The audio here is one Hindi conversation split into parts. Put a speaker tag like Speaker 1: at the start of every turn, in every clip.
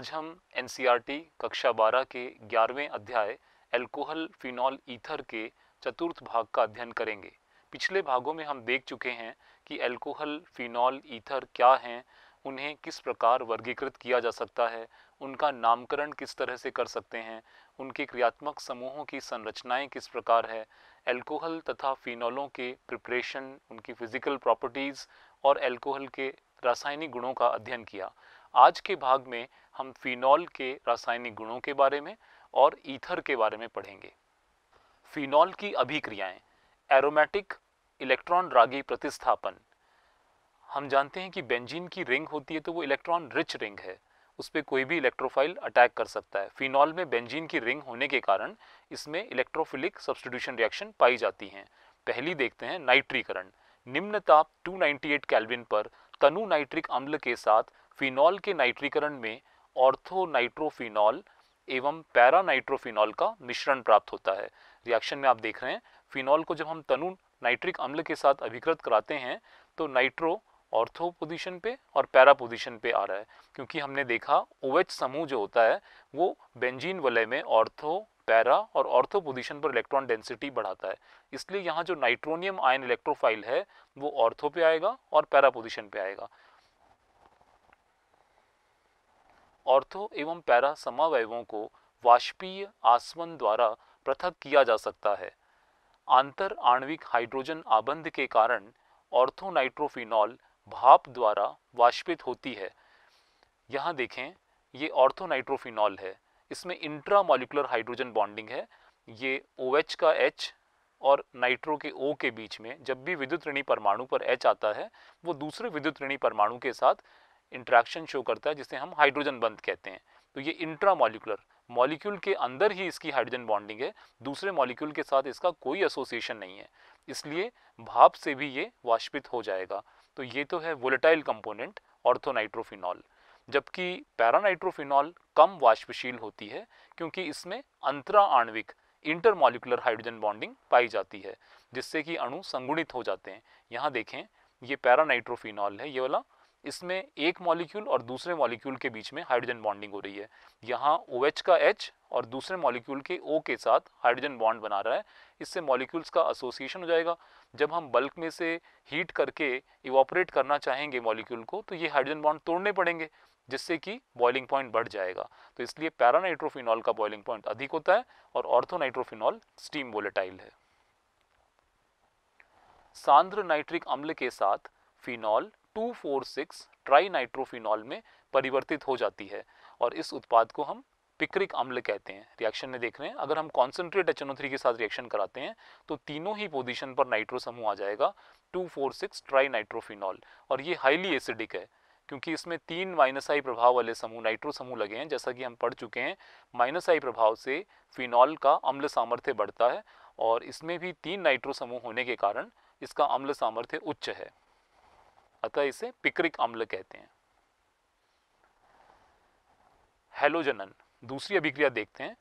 Speaker 1: आज हम एन e कक्षा 12 के 11वें अध्याय एल्कोहल फिनॉल ईथर के चतुर्थ भाग का अध्ययन करेंगे पिछले भागों में हम देख चुके हैं कि एल्कोहल फिनॉल ईथर क्या हैं उन्हें किस प्रकार वर्गीकृत किया जा सकता है उनका नामकरण किस तरह से कर सकते हैं उनके क्रियात्मक समूहों की संरचनाएं किस प्रकार है एल्कोहल तथा फिनॉलों के प्रिपरेशन उनकी फिजिकल प्रॉपर्टीज़ और एल्कोहल के रासायनिक गुणों का अध्ययन किया आज के भाग में हम फिनॉल के रासायनिक गुणों के बारे में और ईथर के बारे में पढ़ेंगे फिनॉल की अभिक्रियाएं एरोमेटिक इलेक्ट्रॉन रागी प्रतिस्थापन हम जानते हैं कि बेंजीन की रिंग होती है तो वो इलेक्ट्रॉन रिच रिंग है उस पर कोई भी इलेक्ट्रोफाइल अटैक कर सकता है फिनॉल में बेंजीन की रिंग होने के कारण इसमें इलेक्ट्रोफिलिक सब्सटीट्यूशन रिएक्शन पाई जाती हैं पहली देखते हैं नाइट्रीकरण निम्न ताप 298 केल्विन पर तनु नाइट्रिक अम्ल के साथ फिनॉल के नाइट्रीकरण में ऑर्थोनाइट्रोफिनॉल एवं पैरानाइट्रोफिनॉल का मिश्रण प्राप्त होता है रिएक्शन में आप देख रहे हैं फिनॉल को जब हम तनु नाइट्रिक अम्ल के साथ अभिकृत कराते हैं तो नाइट्रो ऑर्थो पोजीशन पे और पैरा पोजीशन पे आ रहा है क्योंकि हमने देखा ओ समूह जो होता है वो बेंजीन वलय में ऑर्थो पैरा और ऑर्थो पोजीशन पर इलेक्ट्रॉन डेंसिटी बढ़ाता है इसलिए यहाँ जो नाइट्रोनियम आयन इलेक्ट्रोफाइल है वो ऑर्थो पे आएगा और पैरा पोजीशन पे आएगा ऑर्थो एवं पैरा समावयवों को वाष्पीय आसवन द्वारा पृथक किया जा सकता है आंतर आणविक हाइड्रोजन आबंध के कारण ऑर्थोनाइट्रोफिनॉल भाप द्वारा वाष्पित होती है यहाँ देखें ये ऑर्थोनाइट्रोफिनॉल है इसमें इंट्रामोलिकुलर हाइड्रोजन बॉन्डिंग है ये ओ OH का एच और नाइट्रो के ओ के बीच में जब भी विद्युत ऋणी परमाणु पर एच आता है वो दूसरे विद्युत ऋणी परमाणु के साथ इंट्रैक्शन शो करता है जिसे हम हाइड्रोजन बंद कहते हैं तो ये इंट्रा मॉलिकुलर मॉलिक्यूल के अंदर ही इसकी हाइड्रोजन बॉन्डिंग है दूसरे मॉलिक्यूल के साथ इसका कोई एसोसिएशन नहीं है इसलिए भाप से भी ये वाष्पित हो जाएगा तो ये तो है वोलेटाइल कंपोनेंट ऑर्थोनाइट्रोफिनॉल जबकि पैरानाइट्रोफिनॉल कम वाष्पशील होती है क्योंकि इसमें अंतरा आणविक इंटरमोलिकुलर हाइड्रोजन बॉन्डिंग पाई जाती है जिससे कि अणु संगुणित हो जाते हैं यहाँ देखें ये पैरानाइट्रोफिनॉल है ये वाला इसमें एक मॉलिक्यूल और दूसरे मॉलिक्यूल के बीच में हाइड्रोजन बॉन्डिंग हो रही है यहाँ ओ OH का एच और दूसरे मॉलिक्यूल के ओ के साथ हाइड्रोजन बॉन्ड बना रहा है इससे मॉलिक्यूल्स का एसोसिएशन हो जाएगा जब हम बल्क में से हीट करके इवापोरेट करना चाहेंगे मॉलिक्यूल को तो ये हाइड्रोजन बॉन्ड तोड़ने पड़ेंगे जिससे कि बॉइलिंग पॉइंट बढ़ जाएगा तो इसलिए पैरानाइट्रोफिनॉल का बॉइलिंग पॉइंट अधिक होता है और ऑर्थोनाइट्रोफिनॉल स्टीम वोलेटाइल है सांद्र नाइट्रिक अम्ल के साथ phenol two four six trinitrophenol में परिवर्तित हो जाती है और इस उत्पाद को हम पिक्रिक अम्ल कहते हैं रिएक्शन में देख रहे हैं अगर हम कॉन्सेंट्रेट एच के साथ रिएक्शन कराते हैं तो तीनों ही पोजीशन पर नाइट्रो समूह आ जाएगा two four six trinitrophenol और ये हाईली एसिडिक है क्योंकि इसमें तीन माइनस आई प्रभाव वाले समूह नाइट्रो समूह लगे हैं जैसा कि हम पढ़ चुके हैं माइनस आई प्रभाव से फिनॉल का अम्ल सामर्थ्य बढ़ता है और इसमें भी तीन नाइट्रो समूह होने के कारण इसका अम्ल सामर्थ्य उच्च है अतः इसे पिक्रिक अम्ल कहते हैं हेलोजनन दूसरी अभिक्रिया देखते हैं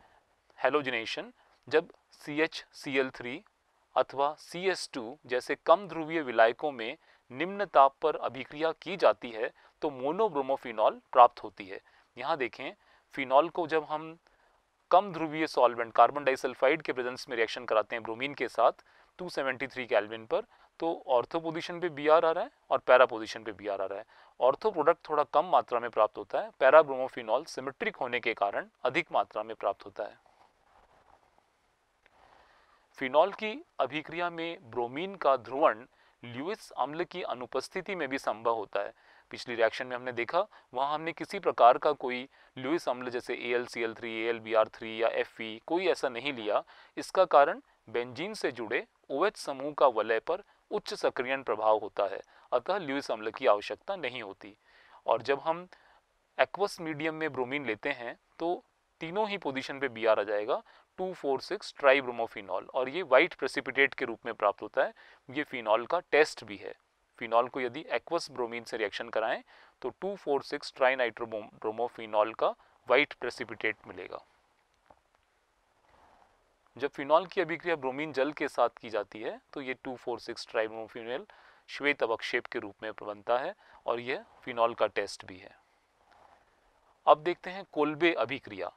Speaker 1: हेलोजनेशन जब C H C L three अथवा सी एस टू जैसे कम ध्रुवीय विलायकों में निम्न ताप पर अभिक्रिया की जाती है तो मोनोब्रोमोफिनॉल प्राप्त होती है यहाँ देखें फिनॉल को जब हम कम ध्रुवीय सॉल्वेंट कार्बन डाइसल्फाइड के प्रेजेंस में रिएक्शन कराते हैं ब्रोमीन के साथ 273 केल्विन पर तो ऑर्थो पोजिशन पे बी आर आ रहा है और पैरा पोजिशन पे बी आर आ रहा है ऑर्थो प्रोडक्ट थोड़ा कम मात्रा में प्राप्त होता है पैरा ब्रोमोफिनॉल सिमेट्रिक होने के कारण अधिक मात्रा में प्राप्त होता है फिनॉल की अभिक्रिया में ब्रोमीन का ध्रुवण ल्यूस अम्ल की अनुपस्थिति में भी संभव होता है पिछली रिएक्शन में हमने देखा वहाँ हमने किसी प्रकार का कोई ल्यूस अम्ल जैसे A L C L three A L B R three या एफ ई e कोई ऐसा नहीं लिया इसका कारण बेंजीन से जुड़े ओ समूह का वलय पर उच्च सक्रियण प्रभाव होता है अतः ल्यूस अम्ल की आवश्यकता नहीं होती और जब हम एक्वस मीडियम में ब्रोमीन लेते हैं तो तीनों ही पोजीशन पे बी आर आ जाएगा two four six tribromophenol और ये वाइट प्रेसिपिटेट के रूप में प्राप्त होता है ये फिनॉल का टेस्ट भी है फिनॉल को यदि एक्वस ब्रोमीन से रिएक्शन कराएं तो two four six tri trinitrobromophenol का वाइट प्रेसिपिटेट मिलेगा जब फिनॉल की अभिक्रिया ब्रोमीन जल के साथ की जाती है तो ये टू फोर सिक्स ट्राइब्रोमोफिनल श्वेत अवक्षेप के रूप में बनता है और यह फिनॉल का टेस्ट भी है अब देखते हैं कोल्बे अभिक्रिया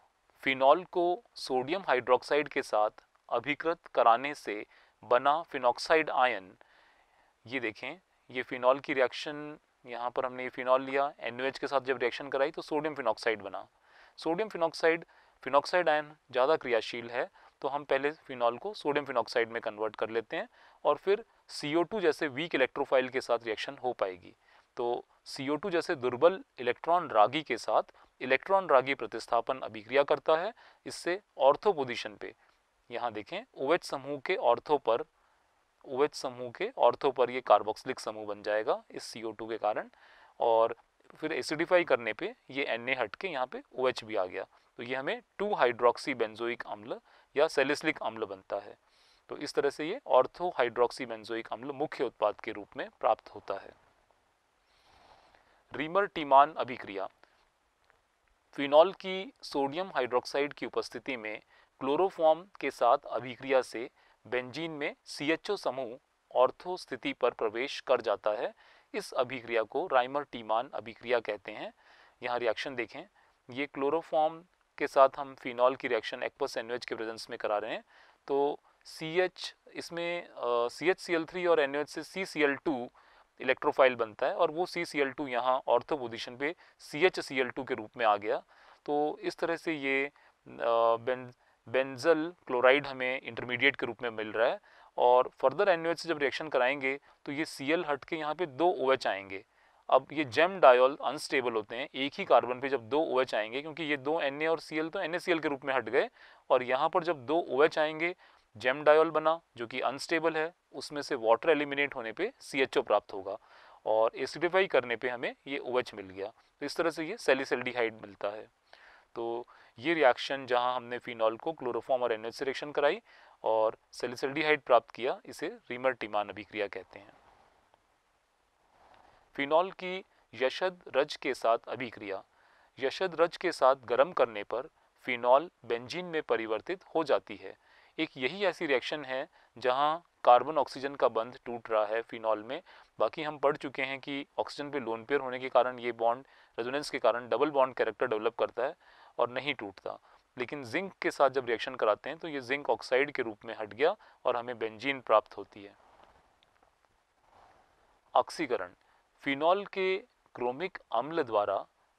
Speaker 1: फिनॉल को सोडियम हाइड्रोक्साइड के साथ अभिकृत कराने से बना फिनॉक्साइड आयन ये देखें ये फिनॉल की रिएक्शन यहाँ पर हमने ये फिनॉल लिया एन के साथ जब रिएक्शन कराई तो सोडियम फिनॉक्साइड बना सोडियम फिनॉक्साइड फिनॉक्साइड आयन ज़्यादा क्रियाशील है तो हम पहले फिनॉल को सोडियम फिनॉक्साइड में कन्वर्ट कर लेते हैं और फिर सी जैसे वीक इलेक्ट्रोफाइल के साथ रिएक्शन हो पाएगी तो सी जैसे दुर्बल इलेक्ट्रॉन रागी के साथ इलेक्ट्रॉन रागी प्रतिस्थापन अभिक्रिया करता है इससे ऑर्थो पोजिशन पे यहाँ देखें ओवेच समूह के ऑर्थो पर ओवेच समूह के ऑर्थो पर ये कार्बोक्सिलिक समूह बन जाएगा इस सी के कारण और फिर एसिडिफाई करने पे ये ए हट के यहाँ पे OH भी आ गया तो ये हमें टू हाइड्रोक्सी बेंजोइक अम्ल या सेलिसलिक अम्ल बनता है तो इस तरह से ये ऑर्थो हाइड्रोक्सी अम्ल मुख्य उत्पाद के रूप में प्राप्त होता है रीमर टीमान अभिक्रिया फिनॉल की सोडियम हाइड्रोक्साइड की उपस्थिति में क्लोरोफॉर्म के साथ अभिक्रिया से बेंजीन में सी समूह ऑर्थो स्थिति पर प्रवेश कर जाता है इस अभिक्रिया को राइमर टीमान अभिक्रिया कहते हैं यहाँ रिएक्शन देखें ये क्लोरोफॉर्म के साथ हम फिनॉल की रिएक्शन एक्वस एन के प्रेजेंस में करा रहे हैं तो सी एच इसमें C H C L three और एन से C C L two electrophile बनता है और वो सी सी एल टू यहाँ ऑर्थो पोजिशन पे C H C L two के रूप में आ गया तो इस तरह से ये बेन बेंजल क्लोराइड हमें इंटरमीडिएट के रूप में मिल रहा है और फर्दर एन से जब रिएक्शन कराएंगे तो ये सी एल हट के यहाँ पे दो ओ OH आएंगे अब ये जेम डायोल अनस्टेबल होते हैं एक ही कार्बन पे जब दो ओ OH आएंगे क्योंकि ये दो एन और सी तो एन के रूप में हट गए और यहाँ पर जब दो ओ OH आएंगे जेम डायोल बना जो कि अनस्टेबल है उसमें से वाटर एलिमिनेट होने पे सी प्राप्त होगा और एसिडिफाई करने पे हमें ये ओ OH मिल गया तो इस तरह से ये सेलिसल्डीहाइड मिलता है तो ये रिएक्शन जहाँ हमने फिनॉल को क्लोरोफॉर्म और एनएच से रिएक्शन कराई और सेलिसल्डीहाइड प्राप्त किया इसे रिमर टिमान अभिक्रिया कहते हैं फिनॉल की यशद रज के साथ अभिक्रिया यशद रज के साथ गर्म करने पर फिनॉल बेंजीन में परिवर्तित हो जाती है एक यही ऐसी रिएक्शन है जहां कार्बन ऑक्सीजन का बंध टूट रहा है फिनॉल में बाकी हम पढ़ चुके हैं कि ऑक्सीजन पे लोन पेयर होने के कारण ये बॉन्ड रेजोनेंस के कारण डबल बॉन्ड कैरेक्टर डेवलप करता है और नहीं टूटता लेकिन जिंक के साथ जब रिएक्शन कराते हैं तो ये जिंक ऑक्साइड के रूप में हट गया और हमें बेंजीन प्राप्त होती है ऑक्सीकरण फिनॉल के क्रोमिक अम्ल द्वारा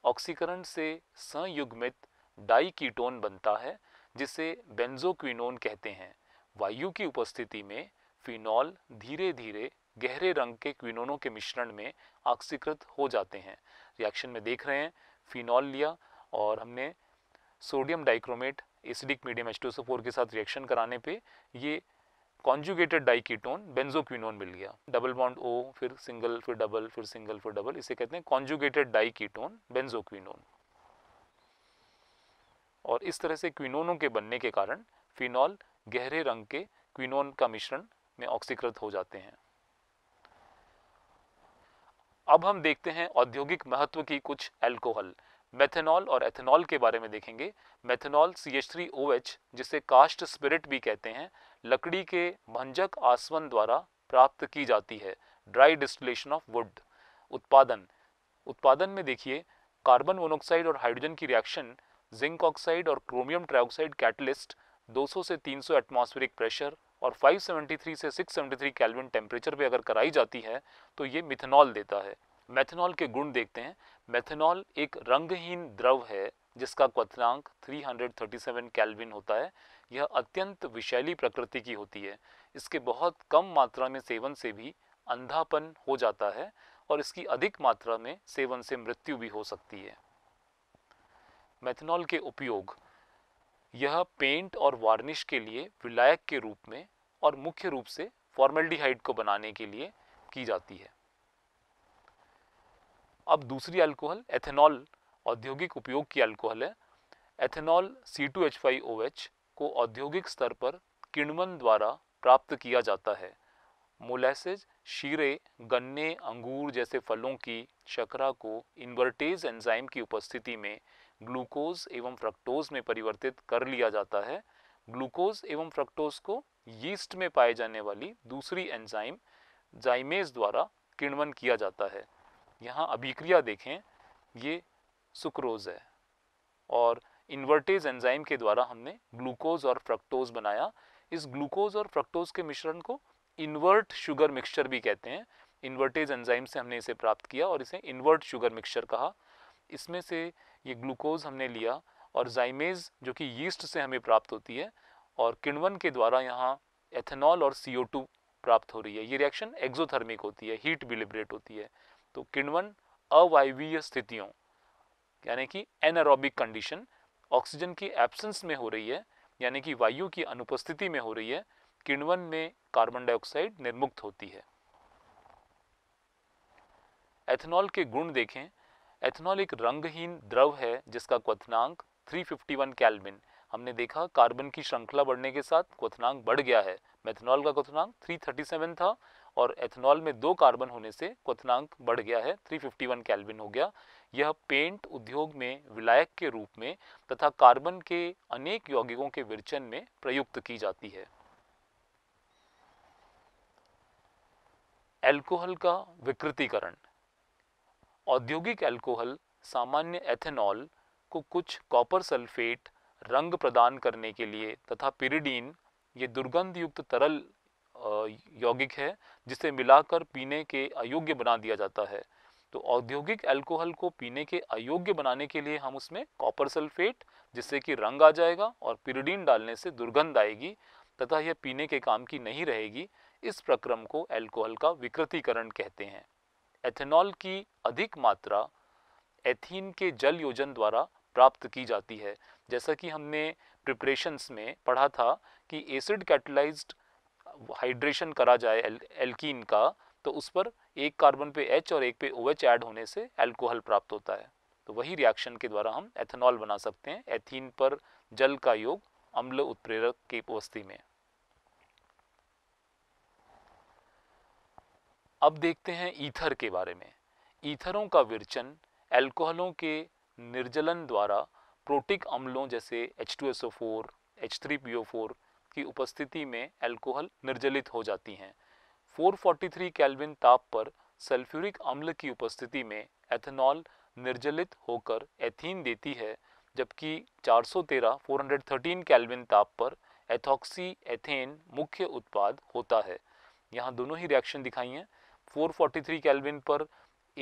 Speaker 1: ऑक्सीकरण से संयुग्मित डाइकीटोन बनता है जिसे बेंजोक्विनोन कहते हैं वायु की उपस्थिति में फिनॉल धीरे धीरे गहरे रंग के क्विनोनों के मिश्रण में ऑक्सीकृत हो जाते हैं रिएक्शन में देख रहे हैं फिनॉल लिया और हमने sodium dichromate acidic medium H के साथ रिएक्शन कराने पे ये कॉन्जुगेटेड डाइकीटोन बेंजोक्विनोन मिल गया डबल बॉन्ड ओ फिर सिंगल फिर डबल फिर सिंगल फिर डबल इसे कहते हैं कॉन्जुगेटेड डाइकीटोन बेंजोक्विनोन और इस तरह से क्विनोनों के बनने के कारण फिनॉल गहरे रंग के क्विनोन का मिश्रण में ऑक्सीकृत हो जाते हैं अब हम देखते हैं औद्योगिक महत्व की कुछ एल्कोहल मेथेनॉल और एथेनॉल के बारे में देखेंगे methanol C H three O H जिसे कास्ट स्पिरिट भी कहते हैं लकड़ी के भंजक आसवन द्वारा प्राप्त की जाती है ड्राई डिस्टिलेशन ऑफ वुड उत्पादन उत्पादन में देखिए कार्बन मोनोक्साइड और हाइड्रोजन की रिएक्शन जिंक ऑक्साइड और क्रोमियम ट्राइऑक्साइड कैटलिस्ट 200 से 300 सौ एटमोस्फेरिक प्रेशर और 573 से 673 केल्विन टेम्परेचर पे अगर कराई जाती है तो ये मिथेनॉल देता है मेथेनॉल के गुण देखते हैं मेथेनॉल एक रंगहीन द्रव है जिसका क्वथनांक 337 केल्विन होता है यह अत्यंत विषैली प्रकृति की होती है इसके बहुत कम मात्रा में सेवन से भी अंधापन हो जाता है और इसकी अधिक मात्रा में सेवन से मृत्यु भी हो सकती है मेथेनॉल के उपयोग यह पेंट और वार्निश के लिए विलायक के रूप में और मुख्य रूप से फॉर्मेल्डिहाइड को बनाने के लिए की जाती है अब दूसरी अल्कोहल एथेनॉल औद्योगिक उपयोग की अल्कोहल है ethanol C two H five O H को औद्योगिक स्तर पर किण्वन द्वारा प्राप्त किया जाता है मोलेसेज शीरे गन्ने अंगूर जैसे फलों की शकरा को इन्वर्टेज एंजाइम की उपस्थिति में ग्लूकोज एवं फ्रक्टोज में परिवर्तित कर लिया जाता है ग्लूकोज एवं फ्रक्टोज को यीस्ट में पाए जाने वाली दूसरी एंजाइम जाइमेज द्वारा किण्वन किया जाता है यहाँ अभिक्रिया देखें ये सुक्रोज है और इन्वर्टेज एंजाइम के द्वारा हमने ग्लूकोज और फ्रक्टोज बनाया इस ग्लूकोज और फ्रक्टोज के मिश्रण को इन्वर्ट शुगर मिक्सचर भी कहते हैं इन्वर्टेज एंजाइम से हमने इसे प्राप्त किया और इसे इन्वर्ट शुगर मिक्सचर कहा इसमें से ये ग्लूकोज हमने लिया और जाइमेज जो कि यीस्ट से हमें प्राप्त होती है और किण्वन के द्वारा यहाँ एथेनॉल और सी प्राप्त हो रही है ये रिएक्शन एक्जोथर्मिक होती है हीट बिलिब्रेट होती है तो किण्वन अवायवीय स्थितियों यानी कि एनारोबिक कंडीशन ऑक्सीजन की एब्सेंस में हो रही है यानी कि वायु की अनुपस्थिति में हो रही है किण्वन में कार्बन डाइऑक्साइड निर्मुक्त होती है एथेनॉल के गुण देखें एथेनॉल एक रंगहीन द्रव है जिसका क्वथनांक 351 कैलमिन हमने देखा कार्बन की श्रृंखला बढ़ने के साथ क्वथनांक बढ़ गया है मेथनॉल का क्वथनांक 337 था और एथनॉल में दो कार्बन होने से क्वथनांक बढ़ गया है 351 केल्विन हो गया यह पेंट उद्योग में विलायक के रूप में तथा कार्बन के अनेक यौगिकों के विरचन में प्रयुक्त की जाती है एल्कोहल का विकृतिकरण औद्योगिक एल्कोहल सामान्य एथेनॉल को कुछ कॉपर सल्फेट रंग प्रदान करने के लिए तथा पिरीडीन ये दुर्गंध युक्त तरल यौगिक है जिसे मिलाकर पीने के अयोग्य बना दिया जाता है तो औद्योगिक अल्कोहल को पीने के अयोग्य बनाने के लिए हम उसमें कॉपर सल्फेट जिससे कि रंग आ जाएगा और पिरिडीन डालने से दुर्गंध आएगी तथा यह पीने के काम की नहीं रहेगी इस प्रक्रम को अल्कोहल का विकृतिकरण कहते हैं एथेनॉल की अधिक मात्रा एथीन के जल योजन द्वारा प्राप्त की जाती है जैसा कि हमने प्रिपरेशंस में पढ़ा था कि एसिड कैटलाइज्ड हाइड्रेशन करा जाए एल्कीन का तो उस पर एक कार्बन पे एच और एक पे ओ एच ऐड होने से एल्कोहल प्राप्त होता है तो वही रिएक्शन के द्वारा हम एथेनॉल बना सकते हैं एथीन पर जल का योग अम्ल उत्प्रेरक की उपस्थिति में अब देखते हैं ईथर के बारे में ईथरों का विरचन एल्कोहलों के निर्जलन द्वारा प्रोटिक अम्लों जैसे H2SO4, H3PO4 की उपस्थिति में अल्कोहल निर्जलित हो जाती हैं 443 केल्विन ताप पर सल्फ्यूरिक अम्ल की उपस्थिति में एथेनॉल निर्जलित होकर एथीन देती है जबकि 413 413 केल्विन ताप पर एथॉक्सी एथेन मुख्य उत्पाद होता है यहाँ दोनों ही रिएक्शन दिखाई हैं 443 केल्विन पर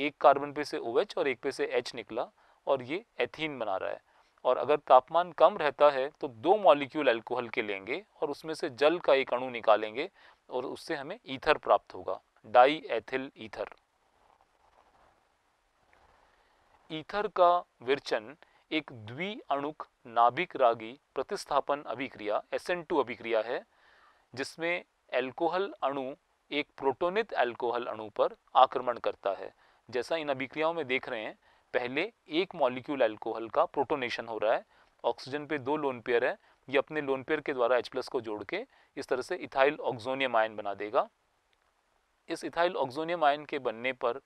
Speaker 1: एक कार्बन पे से ओ OH और एक पे से एच निकला और ये एथीन बना रहा है और अगर तापमान कम रहता है तो दो मॉलिक्यूल अल्कोहल के लेंगे और उसमें से जल का एक अणु निकालेंगे और उससे हमें ईथर प्राप्त होगा डाई एथिल ईथर ईथर का विरचन एक द्वि अणुक नाभिक रागी प्रतिस्थापन अभिक्रिया SN2 अभिक्रिया है जिसमें एल्कोहल अणु एक प्रोटोनित एल्कोहल अणु पर आक्रमण करता है जैसा इन अभिक्रियाओं में देख रहे हैं पहले एक मॉलिक्यूल अल्कोहल का प्रोटोनेशन हो रहा है ऑक्सीजन पे दो लोन पेयर है ये अपने लोन पेयर के द्वारा H प्लस को जोड़ के इस तरह से इथाइल ऑक्जोनियम आयन बना देगा इस इथाइल ऑक्जोनियम आयन के बनने पर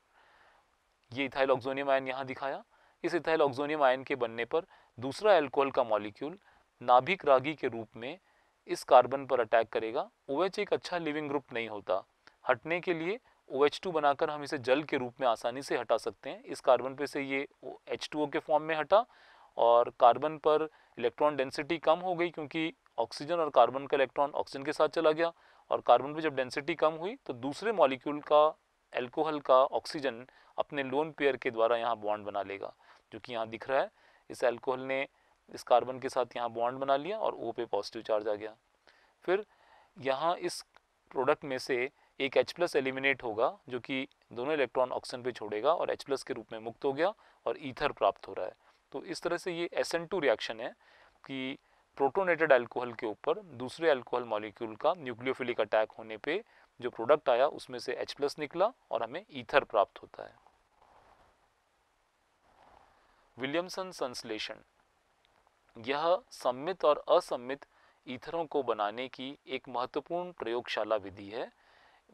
Speaker 1: ये इथाइल ऑक्जोनियम आयन यहाँ दिखाया इस इथाइल ऑक्जोनियम आयन के बनने पर दूसरा एल्कोहल का मॉलिक्यूल नाभिक रागी के रूप में इस कार्बन पर अटैक करेगा ओ OH एक अच्छा लिविंग ग्रुप नहीं होता हटने के लिए ओ OH2 बनाकर हम इसे जल के रूप में आसानी से हटा सकते हैं इस कार्बन पे से ये H2O के फॉर्म में हटा और कार्बन पर इलेक्ट्रॉन डेंसिटी कम हो गई क्योंकि ऑक्सीजन और कार्बन का इलेक्ट्रॉन ऑक्सीजन के साथ चला गया और कार्बन पे जब डेंसिटी कम हुई तो दूसरे मॉलिक्यूल का एल्कोहल का ऑक्सीजन अपने लोन पेयर के द्वारा यहाँ बॉन्ड बना लेगा जो कि यहाँ दिख रहा है इस एल्कोहल ने इस कार्बन के साथ यहाँ बॉन्ड बना लिया और ओ पे पॉजिटिव चार्ज आ गया फिर यहाँ इस प्रोडक्ट में से एक H प्लस एलिमिनेट होगा जो कि दोनों इलेक्ट्रॉन ऑक्सीजन पे छोड़ेगा और H प्लस के रूप में मुक्त हो गया और ईथर प्राप्त हो रहा है तो इस तरह से ये एस रिएक्शन है कि प्रोटोनेटेड अल्कोहल के ऊपर दूसरे अल्कोहल मॉलिक्यूल का न्यूक्लियोफिलिक अटैक होने पे जो प्रोडक्ट आया उसमें से H प्लस निकला और हमें ईथर प्राप्त होता है विलियमसन संश्लेषण यह सम्मित और असम्मित ईथरों को बनाने की एक महत्वपूर्ण प्रयोगशाला विधि है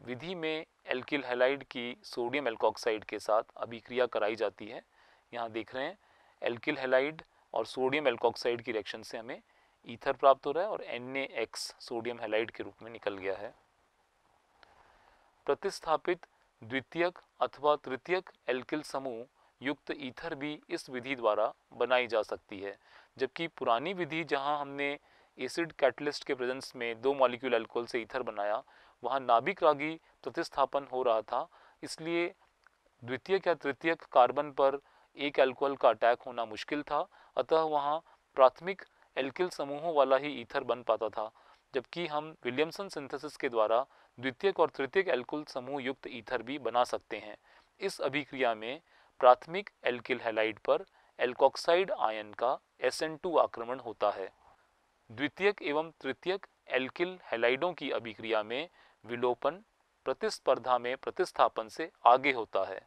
Speaker 1: विधि में एल्किल हेलाइड की सोडियम एल्कोक्साइड के साथ अभिक्रिया कराई जाती है यहाँ देख रहे हैं एल्किल हेलाइड और सोडियम एल्कोक्साइड की रिएक्शन से हमें ईथर प्राप्त हो रहा है और एन सोडियम हेलाइड के रूप में निकल गया है प्रतिस्थापित द्वितीयक अथवा तृतीयक एल्किल समूह युक्त ईथर भी इस विधि द्वारा बनाई जा सकती है जबकि पुरानी विधि जहां हमने एसिड कैटलिस्ट के प्रेजेंस में दो मॉलिक्यूल एल्कोहल से ईथर बनाया वहाँ नाभिक रागी प्रतिस्थापन हो रहा था इसलिए द्वितीय या तृतीय कार्बन पर एक अल्कोहल का अटैक होना मुश्किल था अतः वहाँ प्राथमिक एल्किल समूहों वाला ही ईथर बन पाता था जबकि हम विलियमसन सिंथेसिस के द्वारा द्वितीय और तृतीय एल्कोल समूह युक्त ईथर भी बना सकते हैं इस अभिक्रिया में प्राथमिक एल्किल हेलाइड पर एल्कोक्साइड आयन का एस आक्रमण होता है द्वितीयक एवं तृतीयक एल्किल हेलाइडों की अभिक्रिया में विलोपन प्रतिस्पर्धा में प्रतिस्थापन से आगे होता है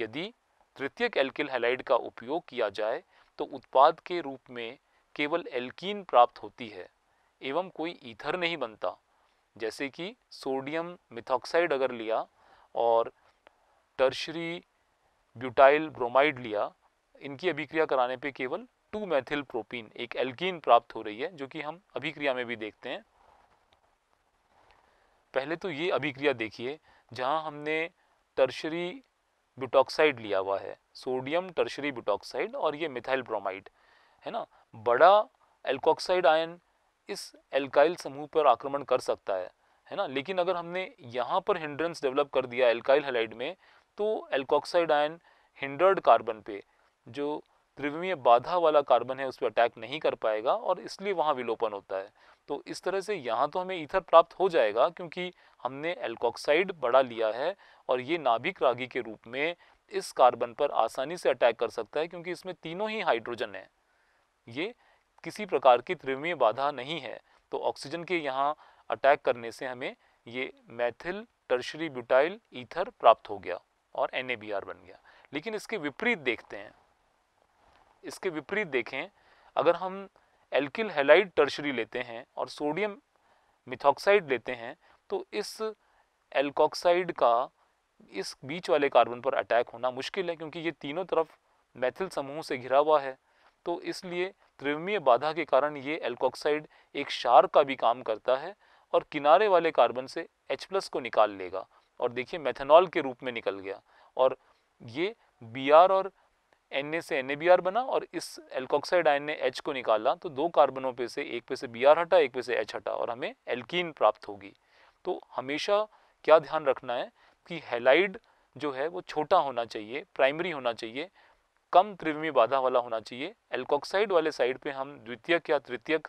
Speaker 1: यदि तृतीयक एल्किल हैलाइड का उपयोग किया जाए तो उत्पाद के रूप में केवल एल्कीन प्राप्त होती है एवं कोई ईथर नहीं बनता जैसे कि सोडियम मिथॉक्साइड अगर लिया और टर्शरी ब्यूटाइल ब्रोमाइड लिया इनकी अभिक्रिया कराने पे केवल टू मैथिल प्रोपीन एक एल्कीन प्राप्त हो रही है जो कि हम अभिक्रिया में भी देखते हैं पहले तो ये अभिक्रिया देखिए जहाँ हमने टर्शरी ब्यूटॉक्साइड लिया हुआ है सोडियम टर्शरी ब्यूटॉक्साइड और ये मिथाइल ब्रोमाइड है ना बड़ा एल्कोक्साइड आयन इस एल्काइल समूह पर आक्रमण कर सकता है है ना लेकिन अगर हमने यहाँ पर हिंड्रेंस डेवलप कर दिया एल्काइल हेलाइड में तो एल्कोक्साइड आयन हिंडर्ड कार्बन पे जो त्रिवीय बाधा वाला कार्बन है उस पर अटैक नहीं कर पाएगा और इसलिए वहाँ विलोपन होता है तो इस तरह से यहाँ तो हमें ईथर प्राप्त हो जाएगा क्योंकि हमने एल्कोक्साइड बढ़ा लिया है और ये नाभिक रागी के रूप में इस कार्बन पर आसानी से अटैक कर सकता है क्योंकि इसमें तीनों ही हाइड्रोजन है ये किसी प्रकार की त्रिवीय बाधा नहीं है तो ऑक्सीजन के यहाँ अटैक करने से हमें ये मैथिल टर्शरी ब्यूटाइल ईथर प्राप्त हो गया और एन बन गया लेकिन इसके विपरीत देखते हैं इसके विपरीत देखें अगर हम एल्किल हेलाइड टर्शरी लेते हैं और सोडियम मिथॉक्साइड लेते हैं तो इस एल्कोक्साइड का इस बीच वाले कार्बन पर अटैक होना मुश्किल है क्योंकि ये तीनों तरफ मैथिल समूह से घिरा हुआ है तो इसलिए त्रिवीय बाधा के कारण ये एल्कोक्साइड एक शार का भी काम करता है और किनारे वाले कार्बन से एच प्लस को निकाल लेगा और देखिए मेथेनॉल के रूप में निकल गया और ये बी और एन से एन बना और इस एल्कोक्साइड आयन ने एच को निकाला तो दो कार्बनों पे से एक पे से बी हटा एक पे से एच हटा और हमें एल्कीन प्राप्त होगी तो हमेशा क्या ध्यान रखना है कि हेलाइड जो है वो छोटा होना चाहिए प्राइमरी होना चाहिए कम त्रिवी बाधा वाला होना चाहिए एल्कोक्साइड वाले साइड पे हम द्वितीयक या तृतीयक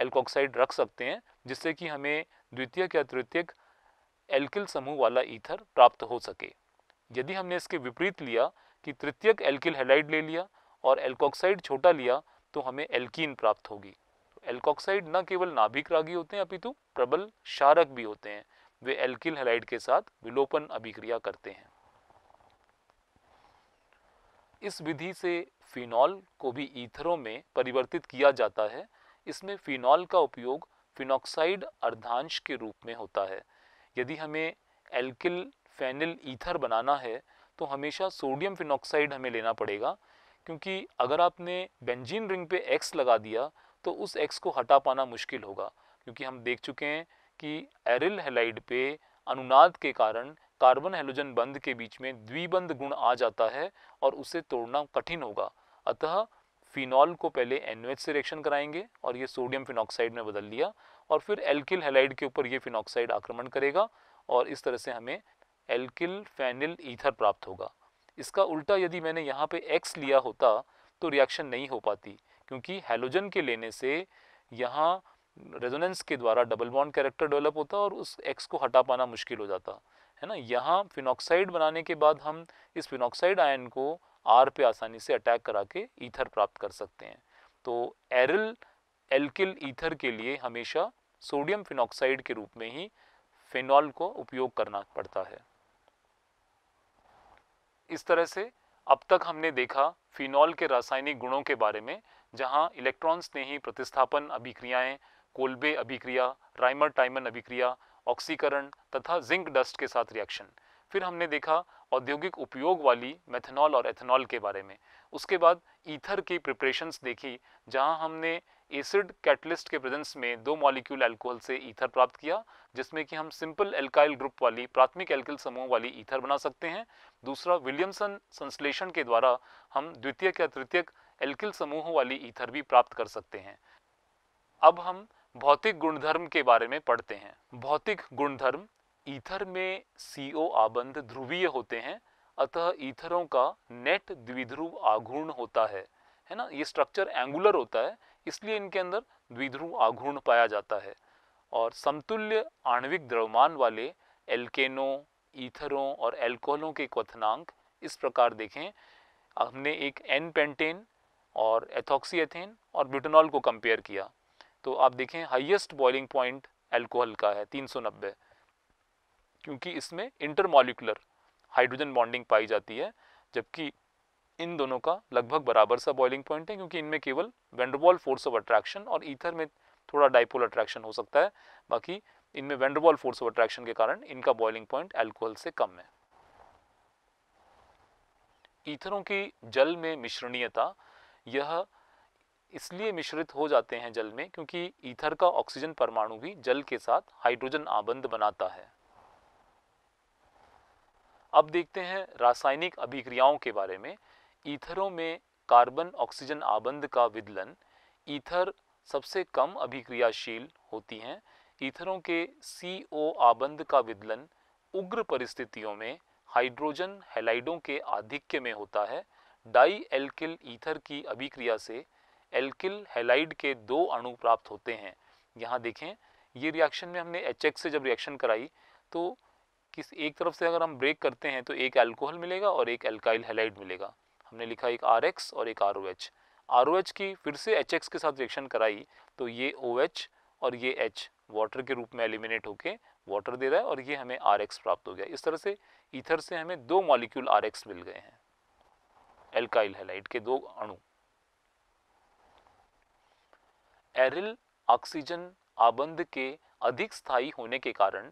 Speaker 1: एल्कोक्साइड रख सकते हैं जिससे कि हमें द्वितीयक या तृतीयक एल्किल समूह वाला ईथर प्राप्त हो सके यदि हमने इसके विपरीत लिया कि तृतीयक एल्किल हेलाइड ले लिया और एल्कोक्साइड छोटा लिया तो हमें एल्कीन प्राप्त होगी एल्कोक्साइड तो न केवल नाभिक रागी होते हैं अपितु प्रबल शारक भी होते हैं वे एल्किल हेलाइड के साथ विलोपन अभिक्रिया करते हैं इस विधि से फिनॉल को भी ईथरों में परिवर्तित किया जाता है इसमें फिनॉल का उपयोग फिनॉक्साइड अर्धांश के रूप में होता है यदि हमें एल्किल फेनिल ईथर बनाना है तो हमेशा सोडियम फिनॉक्साइड हमें लेना पड़ेगा क्योंकि अगर आपने बेंजीन रिंग पे एक्स लगा दिया तो उस एक्स को हटा पाना मुश्किल होगा क्योंकि हम देख चुके हैं कि एरिल हेलाइड पे अनुनाद के कारण कार्बन हेलोजन बंद के बीच में द्विबंध गुण आ जाता है और उसे तोड़ना कठिन होगा अतः फिनॉल को पहले एनवेज से रिएक्शन कराएंगे और ये सोडियम फिनॉक्साइड में बदल लिया और फिर एल्किल हेलाइड के ऊपर ये फिनॉक्साइड आक्रमण करेगा और इस तरह से हमें एल्किल फैनिल ईथर प्राप्त होगा इसका उल्टा यदि मैंने यहाँ पे एक्स लिया होता तो रिएक्शन नहीं हो पाती क्योंकि हेलोजन के लेने से यहाँ रेजोनेंस के द्वारा डबल बॉन्ड कैरेक्टर डेवलप होता और उस एक्स को हटा पाना मुश्किल हो जाता है ना यहाँ फिनॉक्साइड बनाने के बाद हम इस फिनॉक्साइड आयन को आर पे आसानी से अटैक करा के ईथर प्राप्त कर सकते हैं तो एरल एल्किल ईथर के लिए हमेशा सोडियम फिनॉक्साइड के रूप में ही फिनॉल को उपयोग करना पड़ता है इस तरह से अब तक हमने देखा फिनॉल के रासायनिक गुणों के बारे में जहां इलेक्ट्रॉन्स ने ही प्रतिस्थापन अभिक्रियाएं कोल्बे अभिक्रिया राइमर टाइमन अभिक्रिया ऑक्सीकरण तथा जिंक डस्ट के साथ रिएक्शन फिर हमने देखा औद्योगिक उपयोग वाली मेथनॉल और एथेनॉल के बारे में उसके बाद ईथर की प्रिपरेशंस देखी जहां हमने एसिड कैटलिस्ट के प्रेजेंस में दो मॉलिक्यूल अल्कोहल से ईथर प्राप्त किया जिसमें कि हम सिंपल एल्काइल ग्रुप वाली प्राथमिक एल्किल समूह वाली ईथर बना सकते हैं दूसरा विलियमसन संश्लेषण के द्वारा हम द्वितीय या तृतीय एल्किल समूह वाली ईथर भी प्राप्त कर सकते हैं अब हम भौतिक गुणधर्म के बारे में पढ़ते हैं भौतिक गुणधर्म ईथर में सीओ आबंध ध्रुवीय होते हैं अतः ईथरों का नेट द्विध्रुव आघूर्ण होता है है ना ये स्ट्रक्चर एंगुलर होता है इसलिए इनके अंदर द्विध्रुव आघूर्ण पाया जाता है और समतुल्य आणविक द्रव्यमान वाले एल्केनों ईथरों और एल्कोहलों के क्वथनांक इस प्रकार देखें हमने एक एन पेंटेन और एथॉक्सी एथेन और ब्यूटेनॉल को कंपेयर किया तो आप देखें हाईएस्ट बॉइलिंग पॉइंट एल्कोहल का है 390 क्योंकि इसमें इंटरमोलिकुलर हाइड्रोजन बॉन्डिंग पाई जाती है जबकि इन दोनों का लगभग बराबर सा बॉइलिंग पॉइंट है क्योंकि इनमें केवल वेंडरबॉल फोर्स ऑफ अट्रैक्शन और ईथर में थोड़ा डाइपोल अट्रैक्शन हो सकता है बाकी इनमें वेंडरबॉल फोर्स ऑफ अट्रैक्शन के कारण इनका बॉइलिंग पॉइंट एल्कोहल से कम है ईथरों की जल में मिश्रणीयता यह इसलिए मिश्रित हो जाते हैं जल में क्योंकि ईथर का ऑक्सीजन परमाणु भी जल के साथ हाइड्रोजन आबंध बनाता है अब देखते हैं रासायनिक अभिक्रियाओं के बारे में ईथरों में कार्बन ऑक्सीजन आबंध का विदलन ईथर सबसे कम अभिक्रियाशील होती हैं ईथरों के सी ओ आबंध का विदलन उग्र परिस्थितियों में हाइड्रोजन हेलाइडों के आधिक्य में होता है डाई एल्किल ईथर की अभिक्रिया से एल्किल हेलाइड के दो अणु प्राप्त होते हैं यहाँ देखें ये रिएक्शन में हमने एच से जब रिएक्शन कराई तो किस एक तरफ से अगर हम ब्रेक करते हैं तो एक अल्कोहल मिलेगा और एक एल्काइल हेलाइड मिलेगा हमने लिखा एक आर एक्स और एक R O H R O H की फिर से एच एक्स के साथ रिएक्शन कराई तो ये ओ एच और ये एच वाटर के रूप में एलिमिनेट होके वाटर दे रहा है और ये हमें आर एक्स प्राप्त हो गया इस तरह से ईथर से हमें दो मॉलिक्यूल आर एक्स मिल गए हैं एल्काइल हेलाइट के दो अणु एरिल ऑक्सीजन आबंध के अधिक स्थायी होने के कारण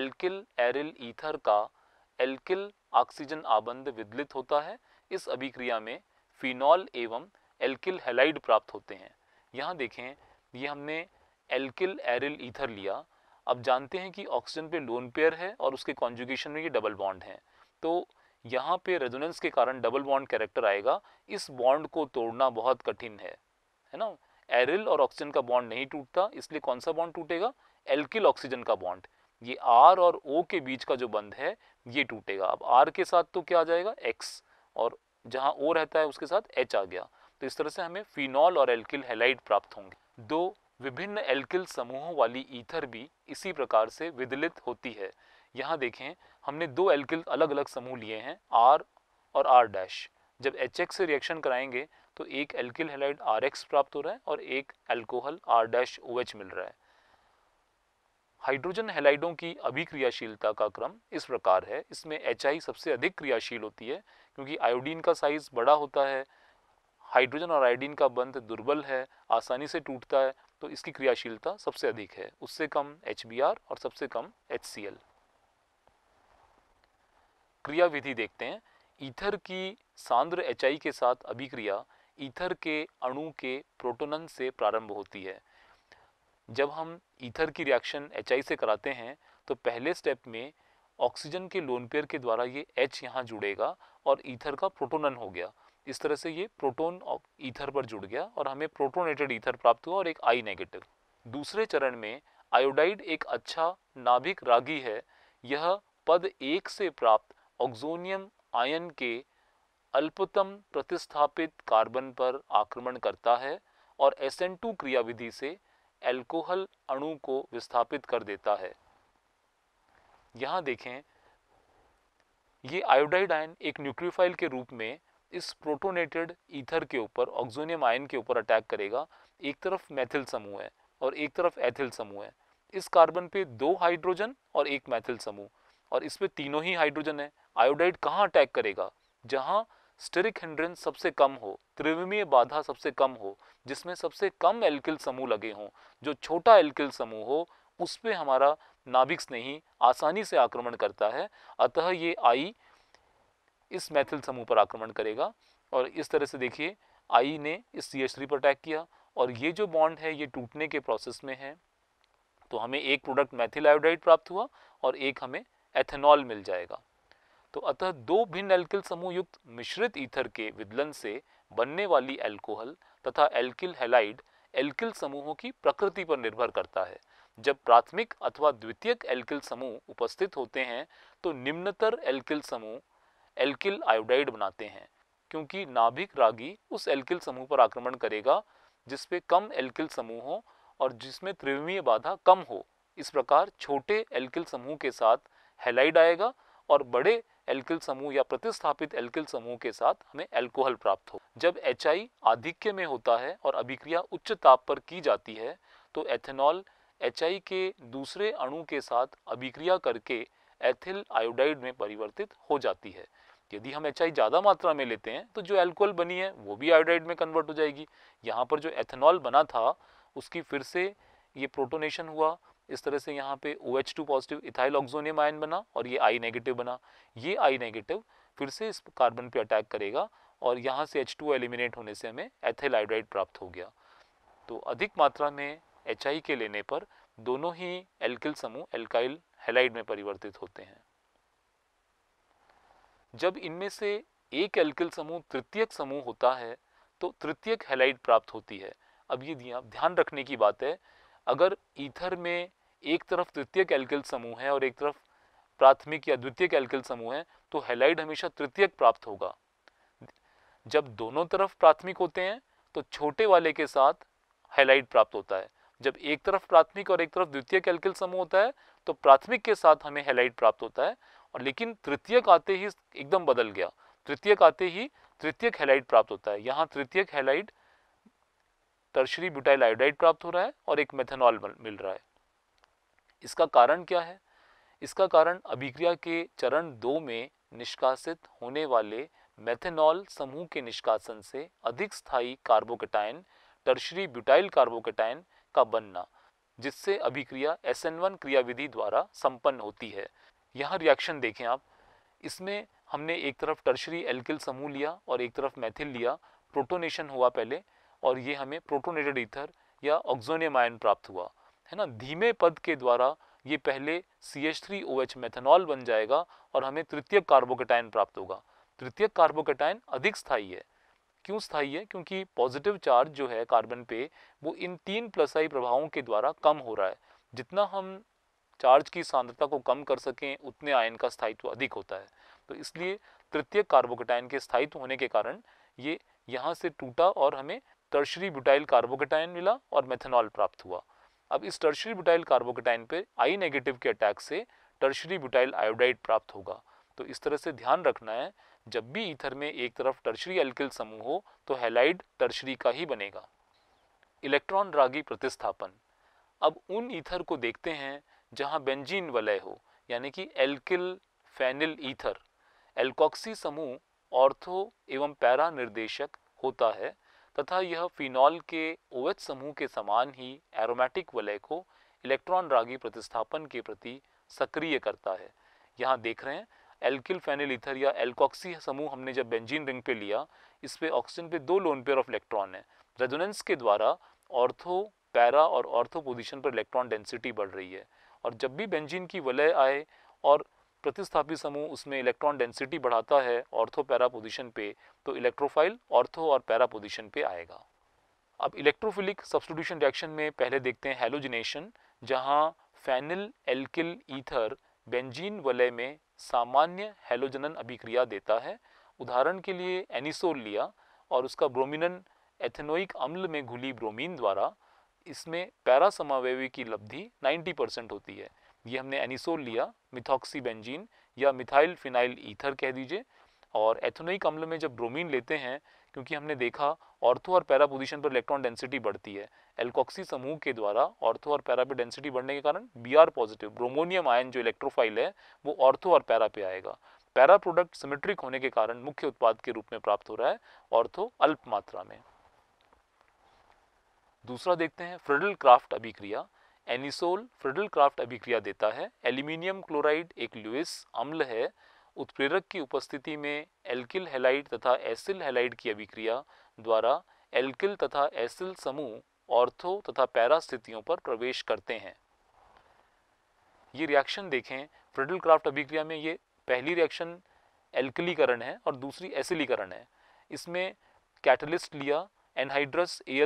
Speaker 1: एल्किल एरिल ईथर का एल्किल ऑक्सीजन आबंध विदलित होता है इस अभिक्रिया में फिनॉल एवं एल्किल हेलाइड प्राप्त होते हैं यहाँ देखें ये हमने एल्किल एरिल ईथर लिया अब जानते हैं कि ऑक्सीजन पे लोन पेयर है और उसके कॉन्जुगेशन में ये डबल बॉन्ड है तो यहाँ पे रेजोनेंस के कारण डबल बॉन्ड कैरेक्टर आएगा इस बॉन्ड को तोड़ना बहुत कठिन है है ना एरिल और ऑक्सीजन का बॉन्ड नहीं टूटता इसलिए कौन सा बॉन्ड टूटेगा एल्किल ऑक्सीजन का बॉन्ड ये आर और ओ के बीच का जो बंध है ये टूटेगा अब आर के साथ तो क्या आ जाएगा एक्स और जहाँ ओ रहता है उसके साथ एच आ गया तो इस तरह से हमें फिनॉल और एल्किल हेलाइड प्राप्त होंगे दो विभिन्न एल्किल समूहों वाली ईथर भी इसी प्रकार से विदलित होती है यहाँ देखें हमने दो एल्किल अलग अलग समूह लिए हैं आर और आर डैश जब एच से रिएक्शन कराएंगे तो एक एल्किल हेलाइड आर प्राप्त हो रहा है और एक एल्कोहल आर डैश ओ मिल रहा है हाइड्रोजन हेलाइडों की अभिक्रियाशीलता का क्रम इस प्रकार है इसमें एच सबसे अधिक क्रियाशील होती है क्योंकि आयोडीन का साइज बड़ा होता है हाइड्रोजन और आयोडीन का बंध दुर्बल है आसानी से टूटता है तो इसकी क्रियाशीलता सबसे अधिक है उससे कम एच और सबसे कम एच क्रिया विधि देखते हैं ईथर की सांद्र एच के साथ अभिक्रिया ईथर के अणु के प्रोटोनन से प्रारंभ होती है जब हम ईथर की रिएक्शन एच से कराते हैं तो पहले स्टेप में ऑक्सीजन के लोन पेयर के द्वारा ये एच यहाँ जुड़ेगा और ईथर का प्रोटोनन हो गया इस तरह से ये प्रोटोन ईथर पर जुड़ गया और हमें प्रोटोनेटेड ईथर प्राप्त हुआ और एक आई नेगेटिव दूसरे चरण में आयोडाइड एक अच्छा नाभिक रागी है यह पद एक से प्राप्त ऑक्जोनियम आयन के अल्पतम प्रतिस्थापित कार्बन पर आक्रमण करता है और एस क्रियाविधि से एल्कोहल अणु को विस्थापित कर देता है यहाँ देखें ये आयोडाइड आयन एक न्यूक्लियोफाइल के रूप में इस प्रोटोनेटेड ईथर के ऊपर ऑक्जोनियम आयन के ऊपर अटैक करेगा एक तरफ मैथिल समूह है और एक तरफ एथिल समूह है इस कार्बन पे दो हाइड्रोजन और एक मैथिल समूह और इस पे तीनों ही हाइड्रोजन है आयोडाइड कहाँ अटैक करेगा जहाँ स्टेरिक हिंड्रेंस सबसे कम हो त्रिविमीय बाधा सबसे कम हो जिसमें सबसे कम एल्किल समूह लगे हों जो छोटा एल्किल समूह हो उस पर हमारा नाभिक स्नेही आसानी से आक्रमण करता है अतः ये आई इस मैथिल समूह पर आक्रमण करेगा और इस तरह से देखिए आई ने इस सी एच थ्री पर अटैक किया और ये जो बॉन्ड है ये टूटने के प्रोसेस में है तो हमें एक प्रोडक्ट मैथिल आयोडाइड प्राप्त हुआ और एक हमें एथेनॉल मिल जाएगा तो अतः दो भिन्न एल्किल समूह युक्त मिश्रित ईथर के विदलन से बनने वाली एल्कोहल तथा एल्किल हेलाइड एल्किल समूहों की प्रकृति पर निर्भर करता है जब प्राथमिक अथवा द्वितीयक एल्किल समूह उपस्थित होते हैं तो निम्नतर एल्किल समूह एल्किल आयोडाइड बनाते हैं क्योंकि नाभिक रागी उस एल्किल समूह पर आक्रमण करेगा जिसपे कम एल्किल समूह हो और जिसमें त्रिवीय बाधा कम हो इस प्रकार छोटे एल्किल समूह के साथ हेलाइड आएगा और बड़े एल्किल समूह या प्रतिस्थापित एल्किल समूह के साथ हमें एल्कोहल प्राप्त हो जब एच आधिक्य में होता है और अभिक्रिया उच्च ताप पर की जाती है तो एथेनॉल एच के दूसरे अणु के साथ अभिक्रिया करके एथिल आयोडाइड में परिवर्तित हो जाती है यदि हम एच ज़्यादा मात्रा में लेते हैं तो जो एल्कोहल बनी है वो भी आयोडाइड में कन्वर्ट हो जाएगी यहाँ पर जो एथेनॉल बना था उसकी फिर से ये प्रोटोनेशन हुआ इस तरह से यहाँ पे O H two positive ethyl oxonium ion बना और ये आई नेगेटिव बना ये आई नेगेटिव फिर से इस कार्बन पे अटैक करेगा और यहाँ से एच टू एलिमिनेट होने से हमें एथेल हाइड्राइड प्राप्त हो गया तो अधिक मात्रा में एच आई के लेने पर दोनों ही एल्किल समूह एल्काइल हेलाइड में परिवर्तित होते हैं जब इनमें से एक एल्किल समूह तृतीयक समूह होता है तो तृतीयक हेलाइड प्राप्त होती है अब ये ध्यान रखने की बात है अगर ईथर में एक तरफ तृतीय कैलकिल समूह है और एक तरफ प्राथमिक या द्वितीय कैलकिल समूह है तो हेलाइड हमेशा तृतीयक प्राप्त होगा जब दोनों तरफ प्राथमिक होते हैं तो छोटे वाले के साथ हेलाइड प्राप्त होता है जब एक तरफ प्राथमिक और एक तरफ द्वितीय कैलकिल समूह होता है तो प्राथमिक के साथ हमें हेलाइड प्राप्त होता है और लेकिन तृतीयक आते ही एकदम बदल गया तृतीयक आते ही तृतीयक हेलाइड प्राप्त होता है यहाँ तृतीयक हेलाइड टर्शरी ब्यूटाइल आयोडाइड प्राप्त हो रहा है और एक मेथेनॉल मिल रहा है इसका कारण क्या है इसका कारण अभिक्रिया के चरण दो में निष्कासित होने वाले मेथेनॉल समूह के निष्कासन से अधिक स्थायी कार्बोकेटाइन टर्शरी ब्यूटाइल कार्बोकेटाइन का बनना जिससे अभिक्रिया एस एन वन क्रियाविधि द्वारा संपन्न होती है यहाँ रिएक्शन देखें आप इसमें हमने एक तरफ टर्शरी एल्किल समूह लिया और एक तरफ मैथिल लिया प्रोटोनेशन हुआ पहले और ये हमें प्रोटोनेटेड ईथर या ऑक्जोनियम आयन प्राप्त हुआ है ना धीमे पद के द्वारा ये पहले C H three O H methanol बन जाएगा और हमें तृतीय कार्बोकेटाइन प्राप्त होगा तृतीय कार्बोकेटाइन अधिक स्थायी है क्यों स्थायी है क्योंकि पॉजिटिव चार्ज जो है कार्बन पे वो इन तीन आई प्रभावों के द्वारा कम हो रहा है जितना हम चार्ज की सांद्रता को कम कर सकें उतने आयन का स्थायित्व अधिक होता है तो इसलिए तृतीय कार्बोकेटाइन के स्थायित्व होने के कारण ये यहाँ से टूटा और हमें टर्शरी ब्यूटाइल कार्बोकेटाइन मिला और मेथेनॉल प्राप्त हुआ अब इस टर्शरी ब्यूटाइल कार्बोकेटाइन पे आई नेगेटिव के अटैक से टर्शरी ब्यूटाइल आयोडाइड प्राप्त होगा तो इस तरह से ध्यान रखना है जब भी ईथर में एक तरफ टर्शरी एल्किल समूह हो तो हेलाइड टर्शरी का ही बनेगा इलेक्ट्रॉन रागी प्रतिस्थापन अब उन ईथर को देखते हैं जहाँ बेंजीन वलय हो यानी कि एल्किल फैनिल ईथर एल्कॉक्सी समूह ऑर्थो एवं पैरा निर्देशक होता है तथा यह फिनॉल के ओएच समूह के समान ही एरोमेटिक वलय को इलेक्ट्रॉन रागी प्रतिस्थापन के प्रति सक्रिय करता है यहाँ देख रहे हैं एल्किल फेनिल इथर या एल्कॉक्सी समूह हमने जब बेंजीन रिंग पे लिया इस पे ऑक्सीजन पे दो लोन पेयर ऑफ इलेक्ट्रॉन है रेजोनेंस के द्वारा ऑर्थो पैरा और ऑर्थो पोजीशन पर इलेक्ट्रॉन डेंसिटी बढ़ रही है और जब भी बेंजीन की वलय आए और प्रतिस्थापी समूह उसमें इलेक्ट्रॉन डेंसिटी बढ़ाता है ऑर्थो पैरा पोजिशन पे तो इलेक्ट्रोफाइल ऑर्थो और पैरा पोजिशन पे आएगा अब इलेक्ट्रोफिलिक सब्सटीट्यूशन रिएक्शन में पहले देखते हैं हेलोजिनेशन जहाँ फैनिल एल्किल ईथर बेंजीन वलय में सामान्य हेलोजनन अभिक्रिया देता है उदाहरण के लिए एनिसोल लिया और उसका ब्रोमिनन एथेनोइक अम्ल में घुली ब्रोमीन द्वारा इसमें पैरा समावयवी की लब्धि 90 परसेंट होती है ये हमने एनिसोल लिया मिथॉक्सी बेंजीन या मिथाइल फिनाइल ईथर कह दीजिए और एथोनिक अम्ल में जब ब्रोमीन लेते हैं क्योंकि हमने देखा ऑर्थो और पैरा पोजिशन पर इलेक्ट्रॉन डेंसिटी बढ़ती है एल्कोक्सी समूह के द्वारा ऑर्थो और पैरा पे डेंसिटी बढ़ने के कारण B R positive bromonium ion जो इलेक्ट्रोफाइल है वो ऑर्थो और पैरा पे आएगा पैरा प्रोडक्ट सिमेट्रिक होने के कारण मुख्य उत्पाद के रूप में प्राप्त हो रहा है ऑर्थो अल्प मात्रा में दूसरा देखते हैं फ्रेडल क्राफ्ट अभिक्रिया एनिसोल फ्रेडल क्राफ्ट अभिक्रिया देता है एल्यूमिनियम क्लोराइड एक लुइस अम्ल है उत्प्रेरक की उपस्थिति में एल्किल हेलाइड तथा एसिल हेलाइड की अभिक्रिया द्वारा एल्किल तथा एसिल समूह ऑर्थो तथा पैरा स्थितियों पर प्रवेश करते हैं ये रिएक्शन देखें फ्रेडल क्राफ्ट अभिक्रिया में ये पहली रिएक्शन एल्किलीकरण है और दूसरी एसिलीकरण है इसमें कैटलिस्ट लिया एनहाइड्रस ए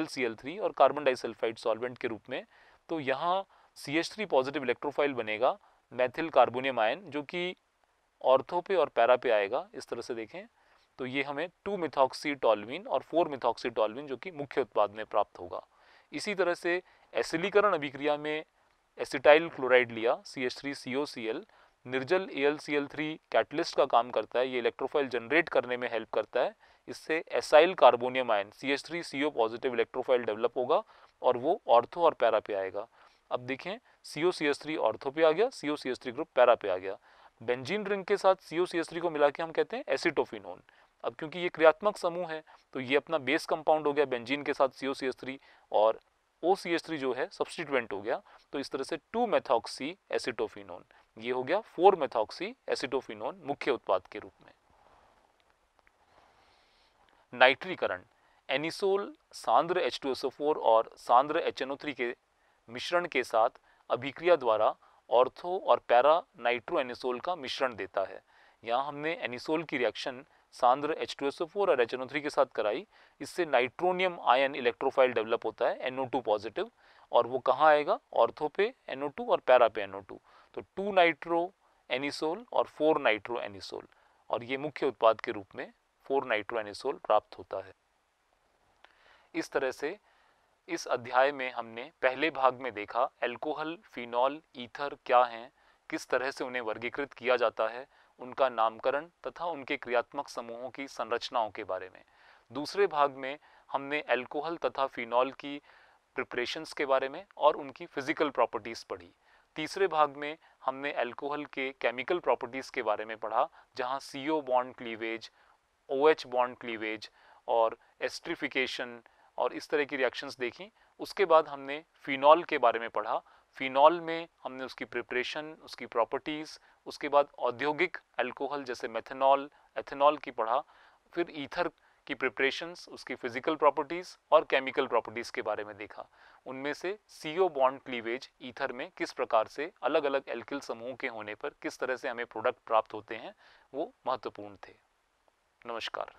Speaker 1: और कार्बन डाइसल्फाइड सॉल्वेंट के रूप में तो यहाँ C H three positive electrophile बनेगा मैथिल कार्बोनियम आयन जो कि ऑर्थो पे और पैरा पे आएगा इस तरह से देखें तो ये हमें टू मिथॉक्सी टॉलविन और फोर मिथॉक्सी टॉलविन जो कि मुख्य उत्पाद में प्राप्त होगा इसी तरह से एसिलीकरण अभिक्रिया में एसिटाइल क्लोराइड लिया C H three C O C L निर्जल A L C L three catalyst का काम करता है ये इलेक्ट्रोफाइल जनरेट करने में हेल्प करता है इससे acyl carbonium ion C H three C O positive electrophile develop होगा और वो ऑर्थो और पैरा पे आएगा अब देखें C O C S three ortho पे आ गया C O C S three group para पे आ गया बेंजीन रिंग के साथ सी ओ सी एस थ्री को मिला के हम कहते हैं एसिटोफिनोन अब क्योंकि ये क्रियात्मक समूह है तो ये अपना बेस कंपाउंड हो गया बेंजीन के साथ सी ओ सी एस थ्री और ओ सी एस थ्री जो है सब्सटीट्यूएंट हो गया तो इस तरह से टू मेथॉक्सी एसिटोफिनोन ये हो गया फोर मेथॉक्सी एसिटोफिनोन मुख्य उत्पाद के रूप में नाइट्रीकरण एनिसोल सांद्र एच फोर और सांद्र एच थ्री के मिश्रण के साथ अभिक्रिया द्वारा ऑर्थो और पैरा नाइट्रो एनिसोल का मिश्रण देता है यहाँ हमने एनिसोल की रिएक्शन सांद्र फोर और एच थ्री के साथ कराई इससे नाइट्रोनियम आयन इलेक्ट्रोफाइल डेवलप होता है टू पॉजिटिव और वो कहाँ आएगा ऑर्थो पे टू और पैरा पे टू तो टू नाइट्रो एनिसोल और फोर नाइट्रो एनिसोल और ये मुख्य उत्पाद के रूप में फोर नाइट्रो एनिसोल प्राप्त होता है इस तरह से इस अध्याय में हमने पहले भाग में देखा एल्कोहल फिनॉल ईथर क्या हैं किस तरह से उन्हें वर्गीकृत किया जाता है उनका नामकरण तथा उनके क्रियात्मक समूहों की संरचनाओं के बारे में दूसरे भाग में हमने एल्कोहल तथा फिनॉल की प्रिपरेशंस के बारे में और उनकी फिजिकल प्रॉपर्टीज़ पढ़ी तीसरे भाग में हमने एल्कोहल के केमिकल प्रॉपर्टीज़ के बारे में पढ़ा जहाँ C O bond cleavage O H bond cleavage और एस्ट्रीफिकेशन और इस तरह की रिएक्शंस देखी उसके बाद हमने फिनॉल के बारे में पढ़ा फिनॉल में हमने उसकी प्रिपरेशन उसकी प्रॉपर्टीज़ उसके बाद औद्योगिक अल्कोहल जैसे मेथेनॉल एथेनॉल की पढ़ा फिर ईथर की प्रिपरेशंस उसकी फिजिकल प्रॉपर्टीज़ और केमिकल प्रॉपर्टीज़ के बारे में देखा उनमें से C O bond cleavage ether में किस प्रकार से अलग अलग एल्किल समूह के होने पर किस तरह से हमें प्रोडक्ट प्राप्त होते हैं वो महत्वपूर्ण थे नमस्कार